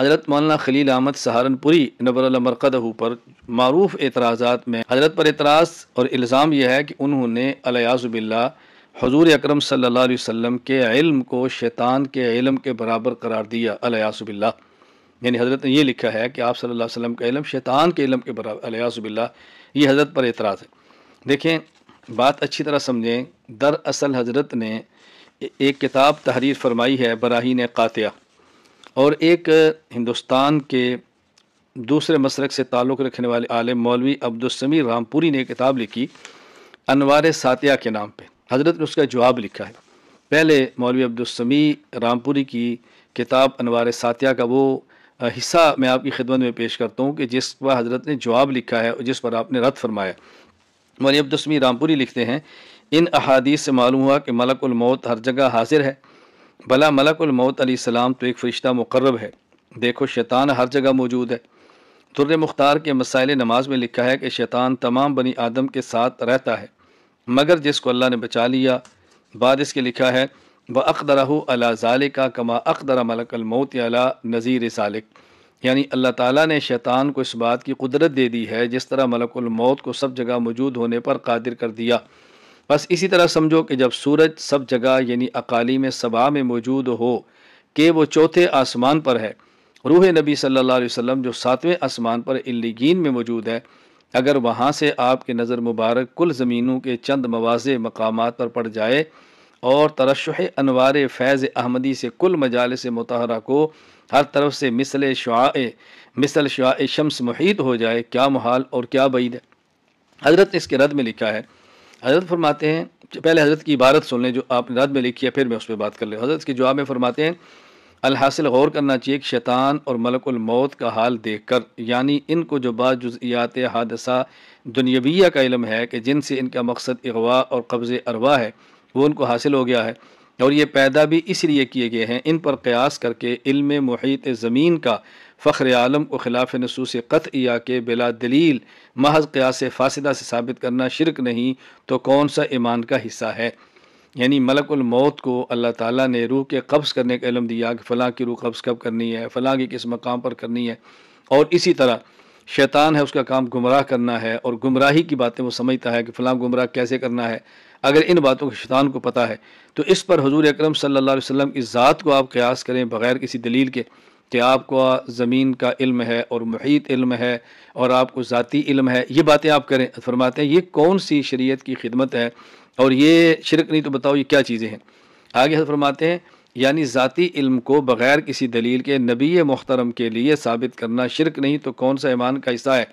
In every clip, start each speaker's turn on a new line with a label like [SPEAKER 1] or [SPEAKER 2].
[SPEAKER 1] حضرت مولانا خلیل احمد سہارنپوری نبر اللہ پر معروف اعتراضات میں حضرت پر اعتراض اور الزام یہ ہے کہ انہوں نے علیہ باللہ حضور اکرم صلی اللہ علیہ وسلم کے علم کو شیطان کے علم کے برابر قرار دیا علیہ باللہ یعنی حضرت نے یہ لکھا ہے کہ آپ صلی اللہ علیہ وسلم کے علم شیطان کے علم کے برابر علیہ باللہ یہ حضرت پر اعتراض ہے دیکھیں بات اچھی طرح سمجھیں دراصل حضرت نے ایک کتاب تحریر فرمائی ہے براہین قاتیہ اور ایک ہندوستان کے دوسرے مشرق سے تعلق رکھنے والے عالم مولوی عبدالصمیر رامپوری نے کتاب لکھی انوار ساتیہ کے نام پہ حضرت نے اس کا جواب لکھا ہے پہلے مولوی عبدالسمی رامپوری کی کتاب انوار ساتیہ کا وہ حصہ میں آپ کی خدمت میں پیش کرتا ہوں کہ جس پر حضرت نے جواب لکھا ہے اور جس پر آپ نے رد فرمایا مولوی عبدالسمی رامپوری لکھتے ہیں ان احادیث سے معلوم ہوا کہ ملک الموت ہر جگہ حاضر ہے بلا ملک الموت علیہ السلام تو ایک فرشتہ مقرب ہے دیکھو شیطان ہر جگہ موجود ہے تر مختار کے مسائل نماز میں لکھا ہے کہ شیطان تمام بنی آدم کے ساتھ رہتا ہے مگر جس کو اللہ نے بچا لیا بعد اس کے لکھا ہے وہ اخ درا اللہ ذالقہ کما اقدر ملک الموت الا نذیر ثالق یعنی اللہ تعالیٰ نے شیطان کو اس بات کی قدرت دے دی ہے جس طرح ملک الموت کو سب جگہ موجود ہونے پر قادر کر دیا بس اسی طرح سمجھو کہ جب سورج سب جگہ یعنی اقالی میں سبا میں موجود ہو کہ وہ چوتھے آسمان پر ہے روح نبی صلی اللہ علیہ وسلم جو ساتویں آسمان پر الگین میں موجود ہے اگر وہاں سے آپ کے نظر مبارک کل زمینوں کے چند مواضع مقامات پر پڑ جائے اور ترشح انوار فیض احمدی سے کل مجالس سے کو ہر طرف سے مثل شعاع مثل شعاع شمس محیط ہو جائے کیا محال اور کیا بعید ہے حضرت نے اس کے رد میں لکھا ہے حضرت فرماتے ہیں پہلے حضرت کی عبارت سن لیں جو آپ نے رات میں لکھی ہے پھر میں اس پہ بات کر لیں حضرت کے جواب میں فرماتے ہیں الحاصل غور کرنا چاہیے کہ شیطان اور ملک الموت کا حال دیکھ کر یعنی ان کو جو بعض جزیات حادثہ دنیویہ کا علم ہے کہ جن سے ان کا مقصد اغوا اور قبض اروا ہے وہ ان کو حاصل ہو گیا ہے اور یہ پیدا بھی اس لیے کیے گئے ہیں ان پر قیاس کر کے علم محیط زمین کا فخر عالم کو خلاف نصوص قطع کے بلا دلیل محض قیاس فاسدہ سے ثابت کرنا شرک نہیں تو کون سا ایمان کا حصہ ہے یعنی ملک الموت کو اللہ تعالیٰ نے روح کے قبض کرنے کا علم دیا کہ فلاں کی روح قبض کب کرنی ہے فلاں کی کس مقام پر کرنی ہے اور اسی طرح شیطان ہے اس کا کام گمراہ کرنا ہے اور گمراہی کی باتیں وہ سمجھتا ہے کہ فلاں گمراہ کیسے کرنا ہے اگر ان باتوں کو شیطان کو پتہ ہے تو اس پر حضور اکرم صلی اللہ علیہ وسلم کی ذات کو آپ قیاس کریں بغیر کسی دلیل کے کہ آپ کو زمین کا علم ہے اور محیط علم ہے اور آپ کو ذاتی علم ہے یہ باتیں آپ کریں فرماتے ہیں یہ کون سی شریعت کی خدمت ہے اور یہ شرک نہیں تو بتاؤ یہ کیا چیزیں ہیں آگے فرماتے ہیں یعنی ذاتی علم کو بغیر کسی دلیل کے نبی محترم کے لیے ثابت کرنا شرک نہیں تو کون سا ایمان کا حصہ ہے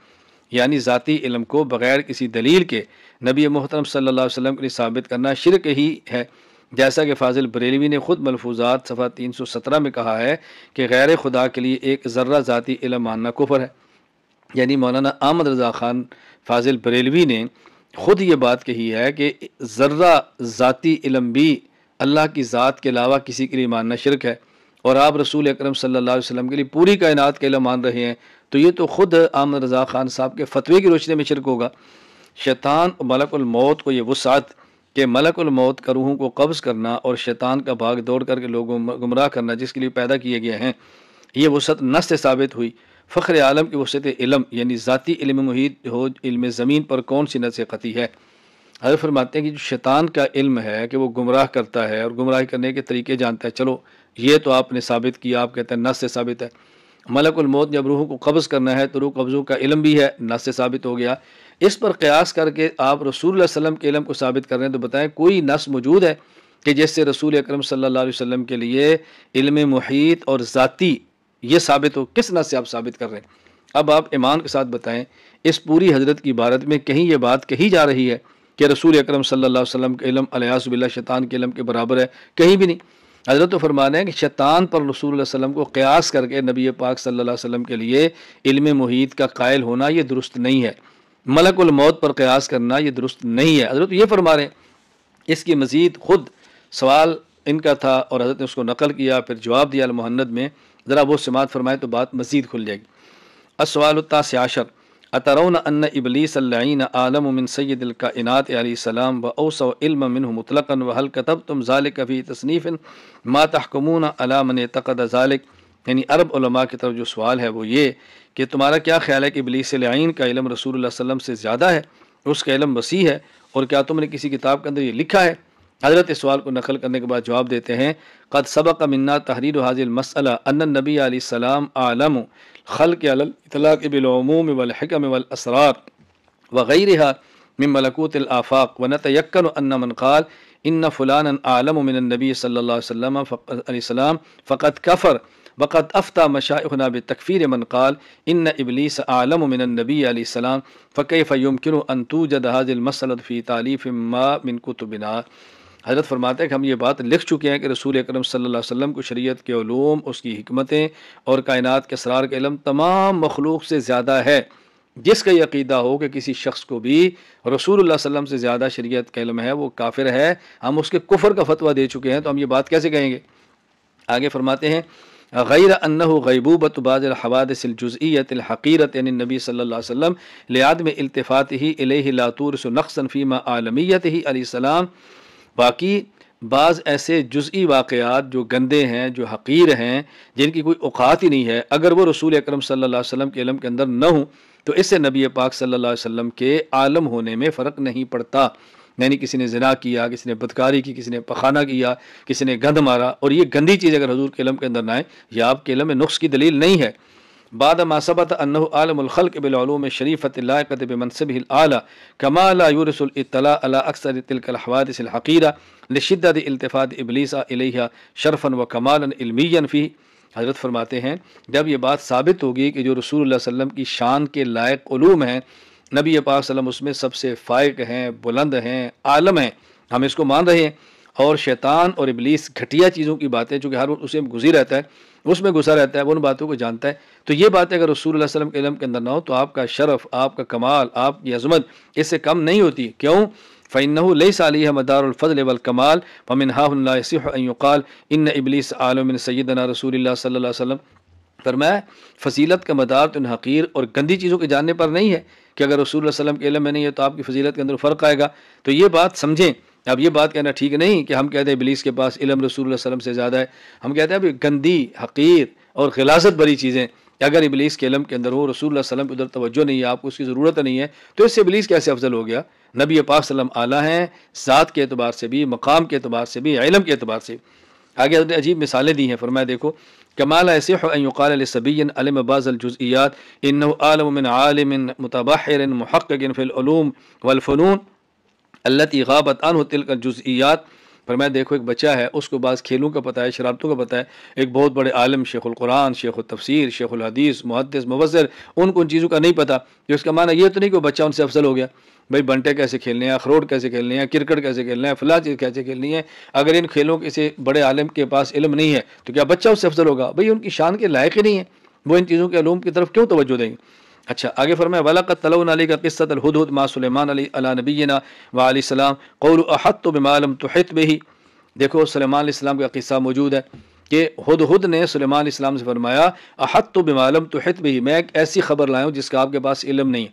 [SPEAKER 1] یعنی ذاتی علم کو بغیر کسی دلیل کے نبی محترم صلی اللہ علیہ وسلم کے لیے ثابت کرنا شرک ہی ہے جیسا کہ فاضل بریلوی نے خود ملفوظات صفحہ تین سو سترہ میں کہا ہے کہ غیر خدا کے لیے ایک ذرہ ذاتی علم ماننا کفر ہے یعنی مولانا احمد رضا خان فاضل بریلوی نے خود یہ بات کہی ہے کہ ذرہ ذاتی علم بھی اللہ کی ذات کے علاوہ کسی کے لیے ماننا شرک ہے اور آپ رسول اکرم صلی اللہ علیہ وسلم کے لیے پوری کائنات کے علم مان رہے ہیں تو یہ تو خود احمد رضا خان صاحب کے فتوی کی روشنی میں شرک ہوگا شیطان ملک الموت کو یہ وسعت کہ ملک الموت کا روحوں کو قبض کرنا اور شیطان کا بھاگ دوڑ کر کے لوگوں گمراہ کرنا جس کے لیے پیدا کیے گئے ہیں یہ وسعت نس ثابت ہوئی فخر عالم کی وسط علم یعنی ذاتی علم محیط ہو علم زمین پر کون سی نس قطعی ہے حضرت فرماتے ہیں کہ جو شیطان کا علم ہے کہ وہ گمراہ کرتا ہے اور گمراہ کرنے کے طریقے جانتا ہے چلو یہ تو آپ نے ثابت کیا آپ کہتے ہیں سے ثابت ہے ملک الموت جب روح کو قبض کرنا ہے تو روح قبضوں کا علم بھی ہے سے ثابت ہو گیا اس پر قیاس کر کے آپ رسول اللہ علیہ وسلم کے علم کو ثابت کر رہے ہیں تو بتائیں کوئی نس موجود ہے کہ جس سے رسول اکرم صلی اللہ علیہ وسلم کے لیے علم محیط اور ذاتی یہ ثابت ہو کس نس سے آپ ثابت کر رہے ہیں اب آپ ایمان کے ساتھ بتائیں اس پوری حضرت کی بھارت میں کہیں یہ بات کہی جا رہی ہے کہ رسول اکرم صلی اللہ علیہ وسلم کے علم علیہ باللہ شیطان کے علم کے برابر ہے کہیں بھی نہیں حضرت تو فرمانے ہے کہ شیطان پر رسول اللہ علیہ وسلم کو قیاس کر کے نبی پاک صلی اللہ علیہ وسلم کے لیے علم محیط کا قائل ہونا یہ درست نہیں ہے ملک الموت پر قیاس کرنا یہ درست نہیں ہے حضرت یہ فرما رہے ہیں اس کی مزید خود سوال ان کا تھا اور حضرت نے اس کو نقل کیا پھر جواب دیا المحند میں ذرا وہ سماعت فرمائے تو بات مزید کھل جائے گی اسوال التاسع عشر اترون ان ابلیس اللعین عالم من سید الکائنات علیہ السلام و اوس و علم منہ مطلق و کتب تم ظال فی تصنیف ماتحکم من تقد ذالک یعنی عرب علماء کی طرف جو سوال ہے وہ یہ کہ تمہارا کیا خیال ہے کہ ابلیس لعین کا علم رسول اللہ علیہ وسلم سے زیادہ ہے اس کا علم وسیع ہے اور کیا تم نے کسی کتاب کے اندر یہ لکھا ہے حضرت اس سوال کو نقل کرنے کے بعد جواب دیتے ہیں قد سبق منا تحریر و حاضر مسئلہ ان نبی علیہ السلام عالم خلق علی الاطلاق بالعموم والحکم والاسرار وغیرها من ملکوت الآفاق ونتیقن ان من قال ان فلان عالم من النبی صلی اللہ علیہ السلام فقط کفر وقت ابلیس عالم من تخفیر علیہ السلام فقی عالمنبی علسلام انتو توجد حاض المسالیف من کو تو بنا حضرت فرماتے ہیں کہ ہم یہ بات لکھ چکے ہیں کہ رسول اکرم صلی اللہ علیہ وسلم کو شریعت کے علوم اس کی حکمتیں اور کائنات کے اسرار کے علم تمام مخلوق سے زیادہ ہے جس کا عقیدہ ہو کہ کسی شخص کو بھی رسول اللہ صلی اللہ علیہ وسلم سے زیادہ شریعت کا علم ہے وہ کافر ہے ہم اس کے کفر کا فتویٰ دے چکے ہیں تو ہم یہ بات کیسے کہیں گے آگے فرماتے ہیں غیر ان غیبوبت بعض الجزئیت الحقیرت یعنی نبی صلی اللہ علیہ وسلم میں التفات ہی الیہ لاتور نقصا فیما عالمیت ہی علیہ السلام باقی بعض ایسے جزئی واقعات جو گندے ہیں جو حقیر ہیں جن کی کوئی اوقات ہی نہیں ہے اگر وہ رسول اکرم صلی اللہ علیہ وسلم کے علم کے اندر نہ ہوں تو اس سے نبی پاک صلی اللہ علیہ وسلم کے عالم ہونے میں فرق نہیں پڑتا یعنی کسی نے زنا کیا کسی نے بدکاری کی کسی نے پخانہ کیا کسی نے گند مارا اور یہ گندی چیز اگر حضور کے علم کے اندر نہ آئے یہ آپ کے علم میں نقص کی دلیل نہیں ہے بعد ما ثبت انه عالم الخلق بالعلوم اللائقه بمنصبه بنصب كما لا يورث الاطلاع على اكثر تلك الحوادث الحقيره لشدة التفات ابليس اليها شرفا وكمالا علميا فيه حضرت فرماتے ہیں جب یہ بات ثابت ہوگی کہ جو رسول اللہ علیہ وسلم کی شان کے لائق علوم ہیں نبی علیہ وسلم اس میں سب سے فائق ہیں بلند ہیں عالم ہیں ہم اس کو مان رہے ہیں اور شیطان اور ابلیس گھٹیا چیزوں کی باتیں جو کہ ہر وقت اسے گزی رہتا ہے اس میں گھسا رہتا ہے وہ ان باتوں کو جانتا ہے تو یہ بات اگر رسول اللہ علیہ وسلم کے علم کے اندر نہ ہو تو آپ کا شرف آپ کا کمال آپ کی عظمت اس سے کم نہیں ہوتی کیوں فإنه ليس عليها مدار الفضل والكمال الکمال ها لا يصح أن يقال إن إبليس عالم سيدنا رسول اللہ صلی اللہ علیہ وسلم فرمایا فضیلت کا مدار تو ان حقیر اور گندی چیزوں کے جاننے پر نہیں ہے کہ اگر رسول اللہ علیہ وسلم کے علم میں نہیں ہے تو آپ کی فضیلت کے اندر فرق آئے گا تو یہ بات سمجھیں اب یہ بات کہنا ٹھیک نہیں کہ ہم کہتے ہیں ابلیس کے پاس علم رسول اللہ علیہ وسلم سے زیادہ ہے ہم کہتے ہیں اب گندی حقیر اور خلاصت بری چیزیں اگر ابلیس کے علم کے اندر ہو رسول اللہ علیہ وسلم کے ادھر توجہ نہیں ہے آپ کو اس کی ضرورت نہیں ہے تو اس سے ابلیس کیسے افضل ہو گیا نبی پاک صلی اللہ علیہ وسلم اعلیٰ ہیں ذات کے اعتبار سے بھی مقام کے اعتبار سے بھی علم کے اعتبار سے بھی آگے عجیب مثالیں دی ہیں فرمایا دیکھو کمال صبی علم جزیات عالم العلوم والفنون التي غابت عنه اللہ الجزئیات پر میں دیکھو ایک بچہ ہے اس کو بعض کھیلوں کا پتہ ہے شرارتوں کا پتہ ہے ایک بہت بڑے عالم شیخ القرآن شیخ التفسیر شیخ الحدیث محدث مبذر ان کو ان چیزوں کا نہیں پتہ جو اس کا معنی یہ تو نہیں کہ وہ بچہ ان سے افضل ہو گیا بھائی بنٹے کیسے کھیلنے ہیں اخروٹ کیسے کھیلنے ہیں کرکٹ کیسے کھیلنا ہے فلاں چیز کیسے کھیلنی ہے اگر ان کھیلوں کے بڑے عالم کے پاس علم نہیں ہے تو کیا بچہ اس سے افضل ہوگا بھائی ان کی شان کے لائق ہی نہیں ہے وہ ان چیزوں کے علوم کی طرف کیوں توجہ دیں گے اچھا آگے فرمائے ولاکۃ العلّ کا قصہ تو ہد ہد ما سلیمان علی علیہ نبی و علیہ السلام قول احت و بم تو دیکھو سلیمان علیہ السلام کا قصہ موجود ہے کہ ہد ہد نے سلیمان علیہ السلام سے فرمایا احت و بم تو حت بھی میں ایک ایسی خبر لایا ہوں جس کا آپ کے پاس علم نہیں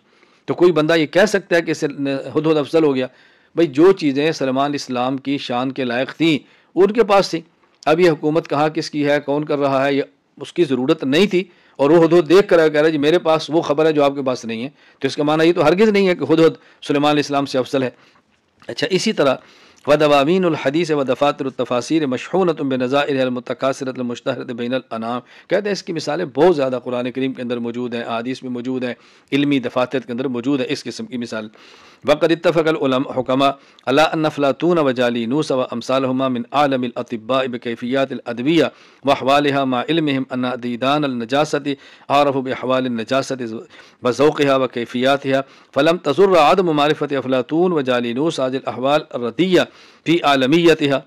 [SPEAKER 1] تو کوئی بندہ یہ کہہ سکتا ہے کہ ہد ہد افضل ہو گیا بھئی جو چیزیں سلیمان علیہ السلام کی شان کے لائق تھیں ان کے پاس تھیں اب یہ حکومت کہاں کس کی ہے کون کر رہا ہے یہ اس کی ضرورت نہیں تھی اور وہ حدود دیکھ کر کہہ رہا ہے جی میرے پاس وہ خبر ہے جو آپ کے پاس نہیں ہے تو اس کا معنی یہ تو ہرگز نہیں ہے کہ حدود سلیمان علیہ السلام سے افضل ہے اچھا اسی طرح دوامین الحدیث و دفاعۃ الطفاثر بے بنا المتقاصرت المشتحرت بین الانام کہتے ہیں اس کی مثالیں بہت زیادہ قرآن کریم کے اندر موجود ہیں عادیث میں موجود ہیں علمی دفاتر کے اندر موجود ہے اس قسم کی مثال وقت اتفق العلم حکمہ اللہ انفلاطون و جالی نوس و امسال من عالم الطبا بکیفیات کیفیات الادویہ وح والہ ما ان دیدان النجاسط عارف بحوال النجاست ب ذوقہ و کیفیات فلم معرفت افلاطون و جالی نوس عاج الحوال الردییہ فی عالمیتہ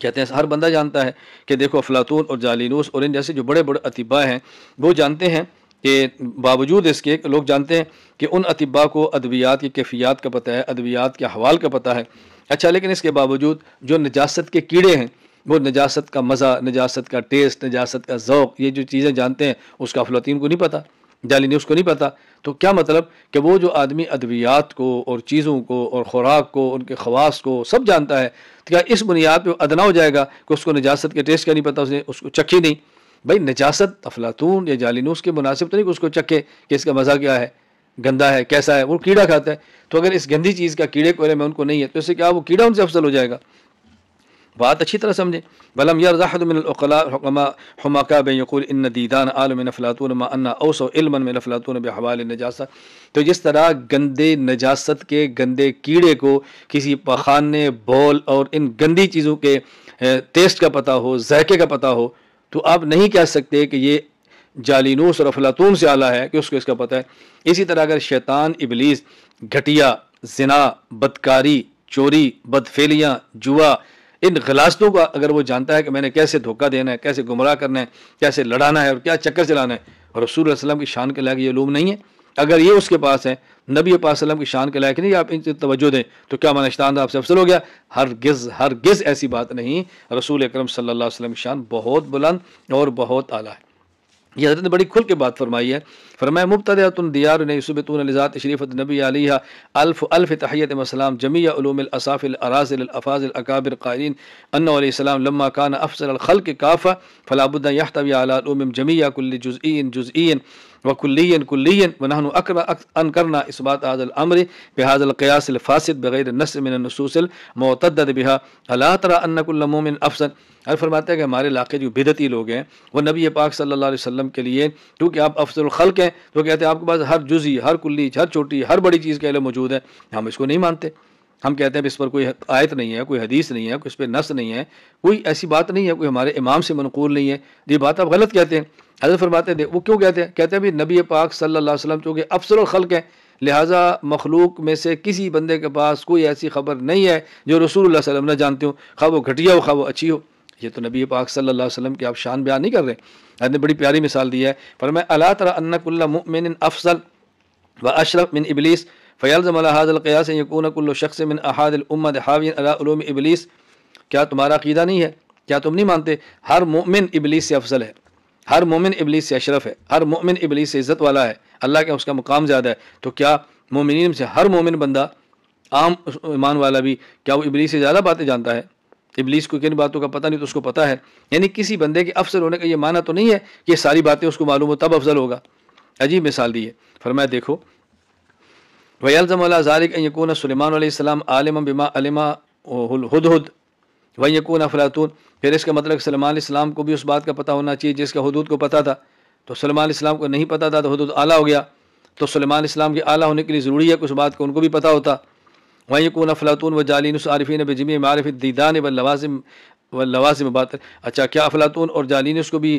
[SPEAKER 1] کہتے ہیں ہر بندہ جانتا ہے کہ دیکھو افلاطون اور جالینوس اور ان جیسے جو بڑے بڑے اطباء ہیں وہ جانتے ہیں کہ باوجود اس کے لوگ جانتے ہیں کہ ان اطباء کو ادویات کی کیفیات کا پتہ ہے ادویات کے حوال کا پتہ ہے اچھا لیکن اس کے باوجود جو نجاست کے کیڑے ہیں وہ نجاست کا مزہ نجاست کا ٹیسٹ نجاست کا ذوق یہ جو چیزیں جانتے ہیں اس کا افلاطین کو نہیں پتہ نیوز کو نہیں پتا تو کیا مطلب کہ وہ جو آدمی ادویات کو اور چیزوں کو اور خوراک کو ان کے خواص کو سب جانتا ہے تو کیا اس بنیاد پہ ادنا ہو جائے گا کہ اس کو نجاست کے ٹیسٹ کا نہیں پتہ اس نے اس کو چکھی نہیں بھائی نجاست افلاطون یا نیوز کے مناسب تو نہیں کہ اس کو چکھے کہ اس کا مزہ کیا ہے گندا ہے کیسا ہے وہ کیڑا کھاتا ہے تو اگر اس گندی چیز کا کیڑے کو میں ان کو نہیں ہے تو اس سے کیا وہ کیڑا ان سے افضل ہو جائے گا بات اچھی طرح سمجھیں بلم من ولام یا کا بے یقول ان دیدان عالم ما ان اوس و علمتون بحوال النجاسہ تو جس طرح گندے نجاست کے گندے کیڑے کو کسی پخانے بول اور ان گندی چیزوں کے ٹیسٹ کا پتہ ہو ذائقے کا پتہ ہو تو آپ نہیں کہہ سکتے کہ یہ جالینوس اور افلاطون سے اعلیٰ ہے کہ اس کو اس کا پتہ ہے اسی طرح اگر شیطان ابلیس گھٹیا زنا بدکاری چوری بدفیلیاں جوا ان غلاستوں کو اگر وہ جانتا ہے کہ میں نے کیسے دھوکہ دینا ہے کیسے گمراہ کرنا ہے کیسے لڑانا ہے اور کیا چکر چلانا ہے رسول اللہ علیہ وسلم کی شان کے لائق یہ علوم نہیں ہے اگر یہ اس کے پاس ہے نبی وسلم کی شان کے لائق نہیں آپ ان سے توجہ دیں تو کیا مانا اشتان آپ سے افسر ہو گیا ہر گز ہر گز ایسی بات نہیں رسول اکرم صلی اللہ علیہ وسلم کی شان بہت بلند اور بہت اعلیٰ ہے یہ حضرت نے بڑی کھل کے بات فرمائی ہے فرمائے مبت البۃون الزادۃ شریف نبی علیہ الف الف تحیت مسلام جمیع علوم الاصاف الراض الافاظ الاکابر قائلین اللہ علیہ السلام لما کانا افضل الخلق کافا فلاب الدہ جزئین جزئین وکلین کلین ان کرنا اس بات عاد عمر بحاظ القیاس فاصل بغیر بها الا بحا اللہ ترا انک المومن افسن فرماتے ہیں کہ ہمارے علاقے جو بدتی لوگ ہیں وہ نبی پاک صلی اللہ علیہ وسلم کے لیے کیونکہ آپ افضل الخلق ہیں تو کہتے ہیں آپ کے پاس ہر جزی ہر کلی ہر چھوٹی ہر بڑی چیز کے لیے موجود ہے ہم اس کو نہیں مانتے ہم کہتے ہیں اس پر کوئی آیت نہیں ہے کوئی حدیث نہیں ہے کوئی اس پہ نص نہیں ہے کوئی ایسی بات نہیں ہے کوئی ہمارے امام سے منقول نہیں ہے یہ بات آپ غلط کہتے ہیں حضرت فرماتے ہیں وہ کیوں کہتے ہیں کہتے ہیں بھی نبی پاک صلی اللہ علیہ وسلم چونکہ افسر الخلق ہیں لہٰذا مخلوق میں سے کسی بندے کے پاس کوئی ایسی خبر نہیں ہے جو رسول اللہ علیہ وسلم نہ جانتے ہوں خواہ وہ گھٹیا ہو خواہ وہ اچھی ہو یہ تو نبی پاک صلی اللہ علیہ وسلم کی آپ شان بیان نہیں کر رہے نے بڑی پیاری مثال دی ہے پر میں اللہ تعالیٰ افضل و اشرف من ابلیس فیلزم الحاظ القیاس یقون کل شخص من احاد علوم ابلیس کیا تمہارا عقیدہ نہیں ہے کیا تم نہیں مانتے ہر مومن ابلیس سے افضل ہے ہر مومن ابلیس سے اشرف ہے ہر مومن ابلیس سے عزت والا ہے اللہ کا اس کا مقام زیادہ ہے تو کیا مومن سے ہر مومن بندہ عام ایمان والا بھی کیا وہ ابلیس سے زیادہ باتیں جانتا ہے ابلیس کو کن باتوں کا پتہ نہیں تو اس کو پتہ ہے یعنی کسی بندے کے افضل ہونے کا یہ معنی تو نہیں ہے یہ ساری باتیں اس کو معلوم ہو تب افضل ہوگا عجیب مثال دی ہے فرمایا دیکھو ویلزم الضم اللہ ان یقون سلیمان علیہ السلام عالم بما علماء ولحد و یقون افلاطون پھر اس کا مطلب سلمان علیہ السلام کو بھی اس بات کا پتہ ہونا چاہیے جس کا حدود کو پتہ تھا تو سلمان علیہ السلام کو نہیں پتہ تھا تو حدود اعلیٰ ہو گیا تو سلمان السلام کے اعلیٰ ہونے کے لیے ضروری ہے کہ اس بات کو ان کو بھی پتہ ہوتا وہیں یقون افلاطون و جالین عارفین بجمی معرف دیدان و لوازم و لوازم بات اچھا کیا افلاطون اور جالین اس کو بھی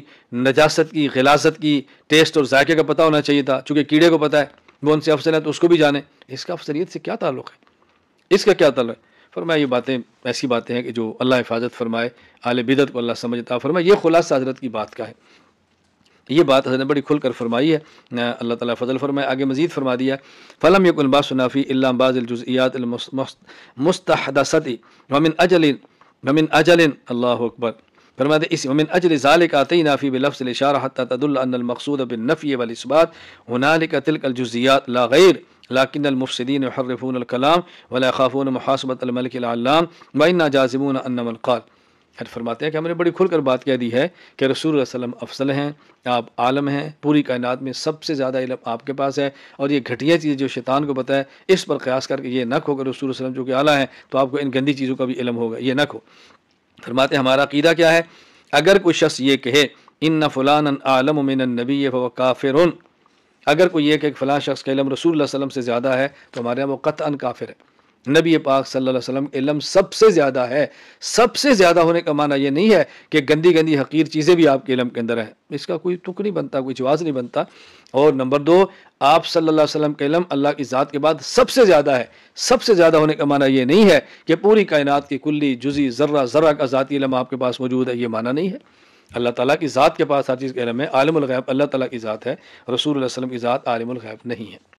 [SPEAKER 1] نجاست کی غلاثت کی ٹیسٹ اور ذائقے کا پتہ ہونا چاہیے تھا چونکہ کیڑے کو پتہ ہے ان سے افضل ہے تو اس کو بھی جانیں اس کا افضلیت سے کیا تعلق ہے اس کا کیا تعلق ہے فرمایا یہ باتیں ایسی باتیں ہیں کہ جو اللہ حفاظت فرمائے بدت کو اللہ سمجھتا فرمائے یہ خلاصہ حضرت کی بات کا ہے یہ بات حضرت نے بڑی کھل کر فرمائی ہے اللہ تعالیٰ فضل فرمائے آگے مزید فرما دیا فلم الباس نافی اللہ باز الجزیات مح مستحدی ممن اجل ممن اجل اللہ اکبر فرماتے اس ومن اجل ذالک آتینا فی بلفظ الاشارہ حتی تدل ان المقصود بالنفی والاثبات هنالک تلك الجزئیات لا غیر لكن المفسدين يحرفون الكلام ولا يخافون محاسبة الملك العلام وإنا جازمون أن من قال پھر فرماتے ہیں کہ ہم نے بڑی کھل کر بات کہہ دی ہے کہ رسول اللہ علیہ وسلم افضل ہیں آپ عالم ہیں پوری کائنات میں سب سے زیادہ علم آپ کے پاس ہے اور یہ گھٹیا چیز جو شیطان کو پتہ اس پر قیاس کر کے یہ نہ کھو کہ رسول اللہ علیہ وسلم جو کہ اعلیٰ ہیں تو آپ کو ان گندی چیزوں کا بھی علم ہوگا یہ نہ کھو فرماتے ہیں ہمارا عقیدہ کیا ہے اگر کوئی شخص یہ کہے ان نہ عالم من النبی و کافر اگر کوئی یہ کہ فلاں شخص علم رسول اللہ علیہ وسلم سے زیادہ ہے تو ہمارے یہاں وہ قطع کافر ہے نبی پاک صلی اللہ علیہ وسلم علم سب سے زیادہ ہے سب سے زیادہ ہونے کا معنی یہ نہیں ہے کہ گندی گندی حقیر چیزیں بھی آپ کے علم کے اندر ہیں اس کا کوئی تک نہیں بنتا کوئی جواز نہیں بنتا اور نمبر دو آپ صلی اللہ علیہ وسلم کا علم اللہ کی ذات کے بعد سب سے زیادہ ہے سب سے زیادہ ہونے کا معنی یہ نہیں ہے کہ پوری کائنات کی کلی جزی ذرہ ذرہ کا ذاتی علم آپ کے پاس موجود ہے یہ معنی نہیں ہے اللہ تعالیٰ کی ذات کے پاس ہر چیز کا علم ہے عالم الغیب اللہ تعالیٰ کی ذات ہے رسول اللہ علیہ وسلم کی ذات عالم الغیب نہیں ہے